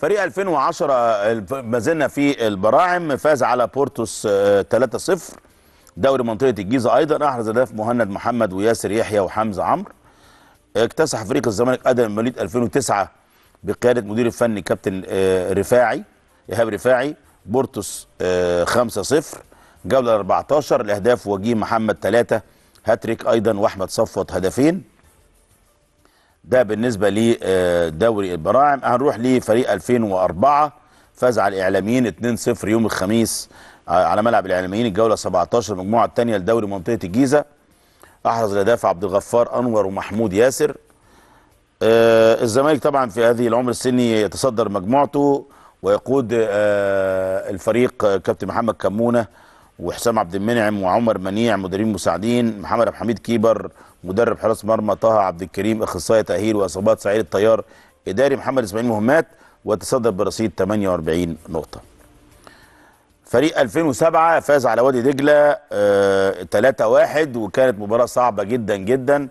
فريق 2010 ما زلنا في البراعم فاز على بورتوس 3-0 آه، دوري منطقه الجيزه ايضا احرز اهداف مهند محمد وياسر يحيى وحمزه عمرو اكتسح فريق الزمالك ادم مواليد 2009 بقياده مدير الفني كابتن آه، رفاعي ايهاب رفاعي بورتوس 5-0 آه، جوله 14 الاهداف وجيه محمد 3 هاتريك ايضا واحمد صفوت هدفين ده بالنسبة لدوري آه، البراعم هنروح لفريق 2004 فاز على الإعلاميين 2-0 يوم الخميس آه، على ملعب الإعلاميين الجولة 17 المجموعة الثانية لدوري منطقة الجيزة أحرز الأهداف عبد الغفار أنور ومحمود ياسر آه الزمالك طبعا في هذه العمر السني يتصدر مجموعته ويقود آه الفريق آه، كابتن محمد كمونه وحسام عبد المنعم وعمر منيع مديرين مساعدين محمد عبد الحميد كيبر مدرب حراس مرمى طه عبد الكريم اخصائي تاهيل واصابات سعيد الطيار اداري محمد اسماعيل مهمات وتصدر برصيد 48 نقطه فريق 2007 فاز على وادي دجله 3-1 آه، وكانت مباراه صعبه جدا جدا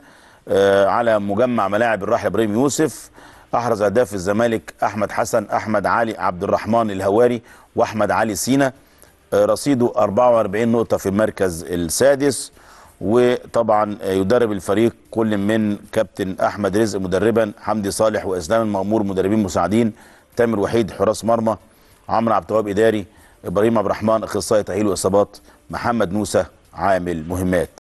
آه، على مجمع ملاعب الراحل ابراهيم يوسف احرز اهداف الزمالك احمد حسن احمد علي عبد الرحمن الهواري واحمد علي سينا رصيده 44 نقطة في المركز السادس وطبعا يدرب الفريق كل من كابتن أحمد رزق مدربا حمدي صالح وإسلام المأمور مدربين مساعدين تامر وحيد حراس مرمى عمرو عبد الوهاب إداري إبراهيم عبد الرحمن أخصائي تأهيل وإصابات محمد موسى عامل مهمات